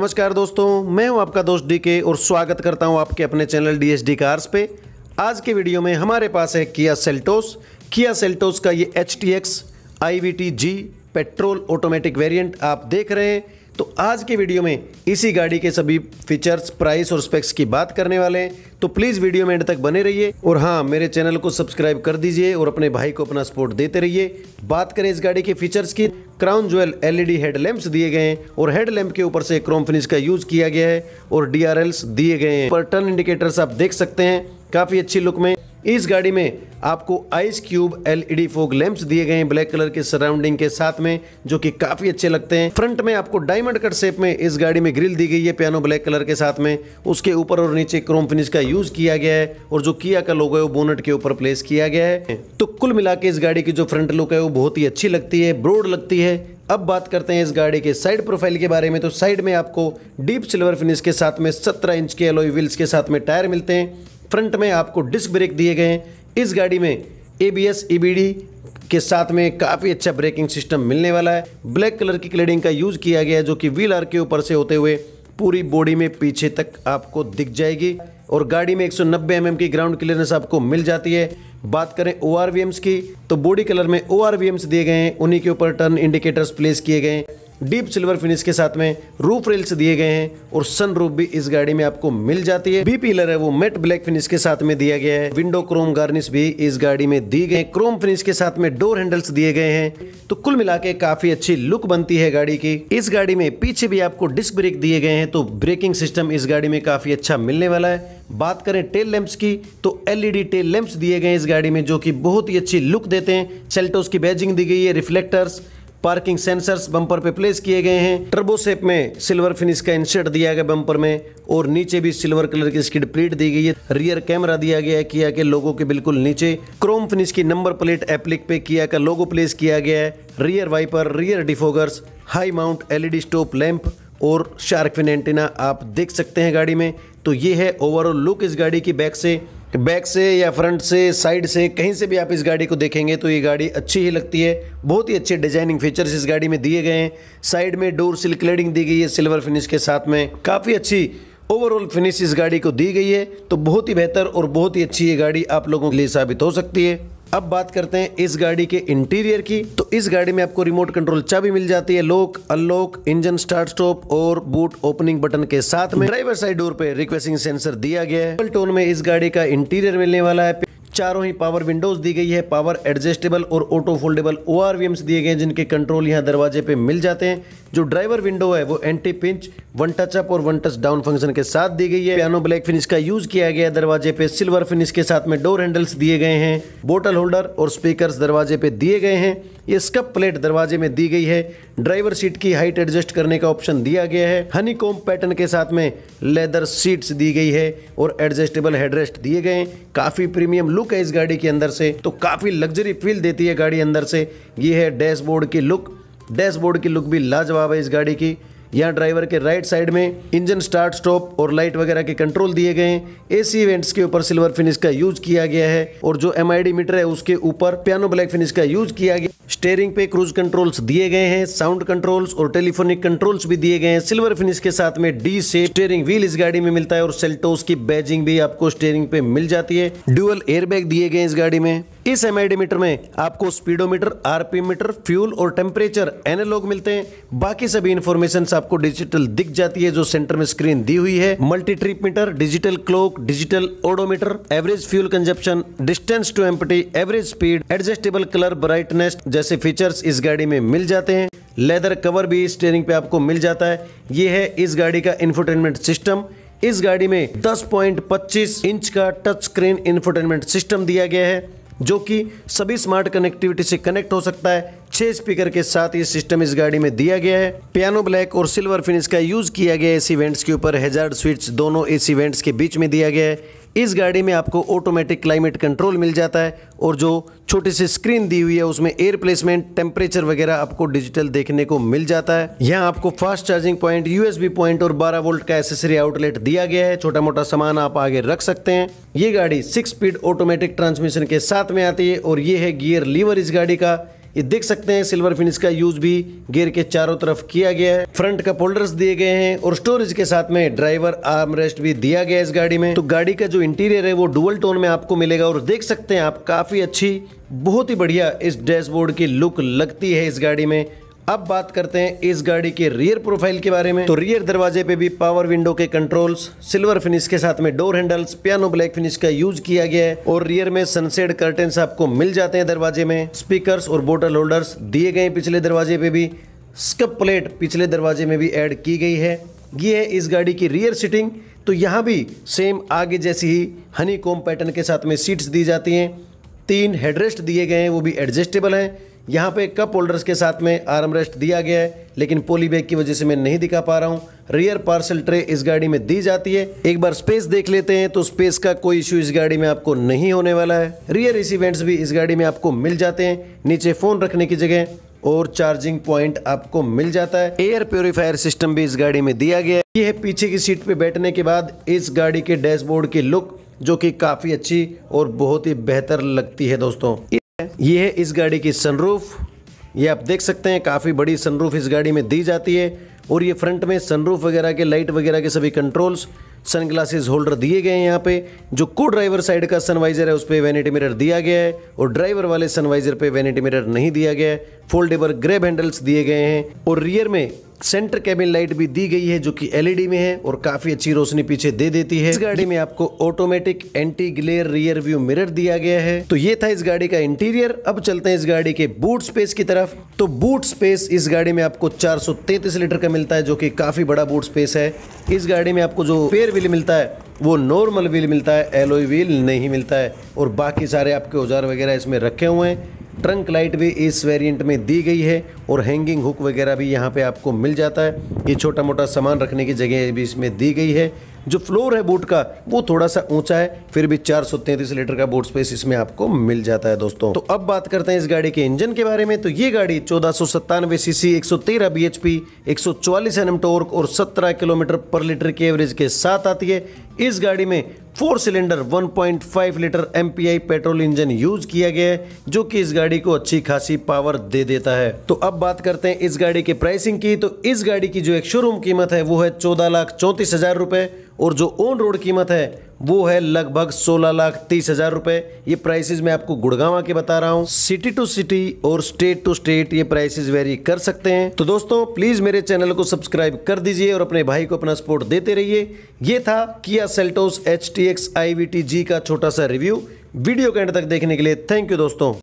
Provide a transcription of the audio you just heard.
नमस्कार दोस्तों मैं हूं आपका दोस्त डी के और स्वागत करता हूं आपके अपने channel D S D cars पे आज के वीडियो में हमारे पास है किया सेल्टोस किया सेल्टोस का ये H T X I V T G petrol automatic variant आप देख रहे हैं तो आज की वीडियो में इसी गाड़ी के सभी फीचर्स प्राइस और स्पेक्स की बात करने वाले हैं तो प्लीज़ वीडियो में एंड तक बने रहिए और हाँ मेरे चैनल को सब्सक्राइब कर दीजिए और अपने भाई को अपना सपोर्ट देते रहिए बात करें इस गाड़ी के फीचर्स की क्राउन ज्वेल एलईडी हेडलैम्प दिए गए हैं और हेडलैम्प के ऊपर से क्रोम फिनिश का यूज किया गया है और डी दिए गए हैं पर टर्न इंडिकेटर्स आप देख सकते हैं काफी अच्छी लुक में इस गाड़ी में आपको ice cube LED fog lamps दिए गए हैं ब्लैक कलर के सराउंडिंग के साथ में जो कि काफी अच्छे लगते हैं फ्रंट में आपको डायमंड कट शेप में इस गाड़ी में ग्रिल दी गई है पियानो ब्लैक कलर के साथ में उसके ऊपर और नीचे क्रोम फिनिश का यूज किया गया है और जो किया का लोग है वो बोनट के ऊपर प्लेस किया गया है तो कुल मिला इस गाड़ी की जो फ्रंट लुक है वो बहुत ही अच्छी लगती है ब्रोड लगती है अब बात करते हैं इस गाड़ी के साइड प्रोफाइल के बारे में तो साइड में आपको डीप सिल्वर फिनिश के साथ में 17 इंच के एलोई व्हील्स के साथ में टायर मिलते हैं फ्रंट में आपको डिस्क ब्रेक दिए गए हैं इस गाड़ी में ए बी एस के साथ में काफ़ी अच्छा ब्रेकिंग सिस्टम मिलने वाला है ब्लैक कलर की क्लेडिंग का यूज़ किया गया है जो कि व्हील आर के ऊपर से होते हुए पूरी बॉडी में पीछे तक आपको दिख जाएगी और गाड़ी में 190 सौ mm की ग्राउंड क्लियरेंस आपको मिल जाती है बात करें ओ की तो बॉडी कलर में ओ दिए गए हैं उन्हीं के ऊपर टर्न इंडिकेटर्स प्लेस किए गए हैं डीप सिल्वर फिनिश के साथ में रूफ रेल्स दिए गए हैं और सन रूफ भी इस गाड़ी में आपको मिल जाती है बी पिलर है वो मेट ब्लैक फिनिश के साथ में दिया गया है विंडो क्रोम गार्निश भी इस गाड़ी में दी गई क्रोम फिनिश के साथ में डोर हैंडल्स दिए गए हैं तो कुल मिला के काफी अच्छी लुक बनती है गाड़ी की इस गाड़ी में पीछे भी आपको डिस्क ब्रेक दिए गए हैं तो ब्रेकिंग सिस्टम इस गाड़ी में काफी अच्छा मिलने वाला है बात करें टेल लैंप्स की तो एलईडी टेल लैंप्स दिए गए इस गाड़ी में जो कि बहुत ही अच्छी लुक देते हैं सेल्टोस की बैजिंग दी गई है रिफ्लेक्टर्स पार्किंग सेंसर्स बम्पर पे प्लेस किए गए हैं टर्बो में सिल्वर फिनिश का इंसर्ट दिया गया बम्पर में और नीचे भी सिल्वर कलर की स्किड प्लेट दी गई है रियर कैमरा दिया गया है किया के लोगों के बिल्कुल नीचे क्रोम फिनिश की नंबर प्लेट एप्लिक पे किया का लोगो प्लेस किया गया है rear wiper rear defoggers high mount LED stop lamp और शार्क फिन एंटीना आप देख सकते हैं गाड़ी में तो ये है ओवरऑल लुक इस गाड़ी की बैक से बैक से या फ्रंट से साइड से कहीं से भी आप इस गाड़ी को देखेंगे तो ये गाड़ी अच्छी ही लगती है बहुत ही अच्छे डिजाइनिंग फीचर्स इस गाड़ी में दिए गए हैं साइड में डोर सिल्क दी गई है सिल्वर फिनिश के साथ में काफ़ी अच्छी ओवरऑल फिनिश इस गाड़ी को दी गई है तो बहुत ही बेहतर और बहुत ही अच्छी ये गाड़ी आप लोगों के लिए साबित हो सकती है अब बात करते हैं इस गाड़ी के इंटीरियर की तो इस गाड़ी में आपको रिमोट कंट्रोल चाबी मिल जाती है lock unlock engine start stop और बूट ओपनिंग बटन के साथ में ड्राइवर साइड डोर पे रिक्वेस्टिंग सेंसर दिया गया है टोन में इस गाड़ी का इंटीरियर मिलने वाला है चारों ही पावर विंडोज दी गई है पावर एडजस्टेबल और ऑटो फोल्डेबल ओ दिए गए हैं जिनके कंट्रोल यहाँ दरवाजे पे मिल जाते हैं जो ड्राइवर विंडो है वो anti pinch one touch up और वन टच डाउन फंक्शन के साथ दी गई है पियानो ब्लैक फिनिश का यूज किया गया दरवाजे पे सिल्वर फिनिश के साथ में डोर हैंडल्स दिए गए हैं बोटल होल्डर और स्पीकर दरवाजे पे दिए गए हैं ये स्कप प्लेट दरवाजे में दी गई है ड्राइवर सीट की हाइट एडजस्ट करने का ऑप्शन दिया गया है हनी कॉम पैटर्न के साथ में लेदर सीट्स दी गई है और एडजस्टेबल हेडरेस्ट दिए गए काफी प्रीमियम लुक है इस गाड़ी के अंदर से तो काफी लग्जरी फील देती है गाड़ी अंदर से ये है डैशबोर्ड की लुक डैशबोर्ड की लुक भी लाजवाब है इस गाड़ी की यहाँ ड्राइवर के राइट साइड में इंजन स्टार्ट स्टॉप और लाइट वगैरह के कंट्रोल दिए गए ए एसी वेंट्स के ऊपर सिल्वर फिनिश का यूज किया गया है और जो एम मीटर है उसके ऊपर पियानो ब्लैक फिनिश का यूज किया गया स्टेयरिंग पे क्रूज कंट्रोल्स दिए गए हैं साउंड कंट्रोल्स और टेलीफोनिक कंट्रोल्स भी दिए गए हैं सिल्वर फिनिश के साथ में डी से स्टेयरिंग व्हील इस गाड़ी में मिलता है और सेल्टोस की बैजिंग भी आपको स्टेयरिंग पे मिल जाती है ड्यूअल एयरबैग दिए गए इस गाड़ी में इस एम मीटर में आपको स्पीडोमीटर आरपी मीटर फ्यूल और टेम्परेचर एनालॉग मिलते हैं बाकी सभी इन्फॉर्मेशन आपको डिजिटल दिख जाती है जो सेंटर में स्क्रीन दी हुई है multi trip meter digital clock digital odometer average fuel consumption distance to empty average speed adjustable colour brightness जैसे फीचर्स इस गाड़ी में मिल जाते हैं लेदर कवर भी स्टेयरिंग पे आपको मिल जाता है ये है इस गाड़ी का इंफोटेनमेंट सिस्टम इस गाड़ी में 10.25 इंच का टच स्क्रीन इंफोटेनमेंट सिस्टम दिया गया है जो कि सभी स्मार्ट कनेक्टिविटी से कनेक्ट हो सकता है छह स्पीकर के साथ ये सिस्टम इस गाड़ी में दिया गया है पियानो ब्लैक और सिल्वर फिनिश का यूज़ किया गया है एसी वेंट्स के ऊपर हेजार्ड स्विच दोनों एसी वेंट्स के बीच में दिया गया है इस गाड़ी में आपको ऑटोमेटिक क्लाइमेट कंट्रोल मिल जाता है और जो छोटी सी स्क्रीन दी हुई है उसमें एयर प्लेसमेंट टेम्परेचर वगैरह आपको डिजिटल देखने को मिल जाता है यहाँ आपको fast charging point USB point और 12 वोल्ट का एसेसरी आउटलेट दिया गया है छोटा मोटा सामान आप आगे रख सकते हैं ये गाड़ी सिक्स स्पीड ऑटोमेटिक ट्रांसमिशन के साथ में आती है और ये है गियर लीवर इस गाड़ी का ये देख सकते हैं सिल्वर फिनिश का यूज भी गियर के चारों तरफ किया गया है फ्रंट कप होल्डर्स दिए गए हैं और स्टोरेज के साथ में ड्राइवर आर्म रेस्ट भी दिया गया है इस गाड़ी में तो गाड़ी का जो इंटीरियर है वो डुअल टोन में आपको मिलेगा और देख सकते हैं आप काफी अच्छी बहुत ही बढ़िया इस डैशबोर्ड की लुक लगती है इस गाड़ी में अब बात करते हैं इस गाड़ी के रियर प्रोफाइल के बारे में तो रियर दरवाजे पे भी पावर विंडो के कंट्रोल्स सिल्वर फिनिश के साथ में door handles piano black finish का यूज किया गया है और रियर में सनसेड कर्टेन्स आपको मिल जाते हैं दरवाजे में स्पीकर और बोटल होल्डर्स दिए गए पिछले दरवाजे पे भी स्कप प्लेट पिछले दरवाजे में भी एड की गई है ये है इस गाड़ी की रियर सीटिंग तो यहाँ भी सेम आगे जैसी ही हनी पैटर्न के साथ में सीट्स दी जाती हैं तीन हेडरेस्ट दिए गए हैं वो भी एडजस्टेबल हैं यहाँ पे कप होल्डर्स के साथ में आर्म रेस्ट दिया गया है लेकिन पोली बैग की वजह से मैं नहीं दिखा पा रहा हूँ रियर पार्सल ट्रे इस गाड़ी में दी जाती है एक बार स्पेस देख लेते हैं तो स्पेस का कोई इश्यू इस गाड़ी में आपको नहीं होने वाला है रियर रिसीवेंट्स भी इस गाड़ी में आपको मिल जाते हैं नीचे फ़ोन रखने की जगह और चार्जिंग पॉइंट आपको मिल जाता है एयर प्योरीफायर सिस्टम भी इस गाड़ी में दिया गया है यह पीछे की सीट पे बैठने के बाद इस गाड़ी के डैशबोर्ड की लुक जो कि काफ़ी अच्छी और बहुत ही बेहतर लगती है दोस्तों ये है इस गाड़ी की सनरूफ ये आप देख सकते हैं काफ़ी बड़ी सनरूफ इस गाड़ी में दी जाती है और ये फ्रंट में सनरूफ वगैरह के लाइट वगैरह के सभी कंट्रोल्स सनग्लासेस होल्डर दिए गए हैं यहाँ पे जो को ड्राइवर साइड का सनवाइजर है उस पर वैनिटी मिरर दिया गया है और ड्राइवर वाले सनवाइजर पे वैनिटी मिरर नहीं दिया गया है फोल्डेबल ग्रेब हैंडल्स दिए गए हैं और रियर में सेंटर केबिन लाइट भी दी गई है जो कि एलईडी में है और काफी अच्छी रोशनी पीछे दे देती है इस गाड़ी में आपको automatic anti glare rear view mirror दिया गया है तो ये था इस गाड़ी का इंटीरियर अब चलते हैं इस गाड़ी के बूट स्पेस की तरफ तो बूट स्पेस इस गाड़ी में आपको चार लीटर का मिलता है जो की काफी बड़ा बूट स्पेस है इस गाड़ी में आपको जो पेयर व्हील मिलता है वो नॉर्मल व्हील मिलता है एलोई व्हील नहीं मिलता है और बाकी सारे आपके औजार वगैरह इसमें रखे हुए हैं ट्रंक लाइट भी इस वेरिएंट में दी गई है और हैंगिंग हुक वगैरह भी यहाँ पे आपको मिल जाता है ये छोटा मोटा सामान रखने की जगह भी इसमें दी गई है जो फ्लोर है बोट का वो थोड़ा सा ऊंचा है फिर भी चार सौ तैंतीस लीटर का बोट स्पेस इसमें आपको मिल जाता है दोस्तों तो अब बात करते हैं इस गाड़ी के इंजन के बारे में तो ये गाड़ी चौदह सौ सत्तानवे सीसी एक सौ तेरह बी एच पी एक सौ चौवालीस टोर्क और सत्रह किलोमीटर पर लीटर की एवरेज के साथ आती है इस गाड़ी में फोर सिलेंडर 1.5 लीटर एम पेट्रोल इंजन यूज किया गया है जो कि इस गाड़ी को अच्छी खासी पावर दे देता है तो अब बात करते हैं इस गाड़ी के प्राइसिंग की तो इस गाड़ी की जो एक शोरूम कीमत है वो है चौदह लाख चौंतीस हजार रुपए और जो ऑन रोड कीमत है वो है लगभग सोलह लाख तीस हजार रुपए ये प्राइसेज मैं आपको गुड़गावा के बता रहा हूँ सिटी टू सिटी और स्टेट टू स्टेट ये प्राइसेज वेरी कर सकते हैं तो दोस्तों प्लीज मेरे चैनल को सब्सक्राइब कर दीजिए और अपने भाई को अपना सपोर्ट देते रहिए ये था किया सेल्टोस एच टी का छोटा सा रिव्यू वीडियो के एंड तक देखने के लिए थैंक यू दोस्तों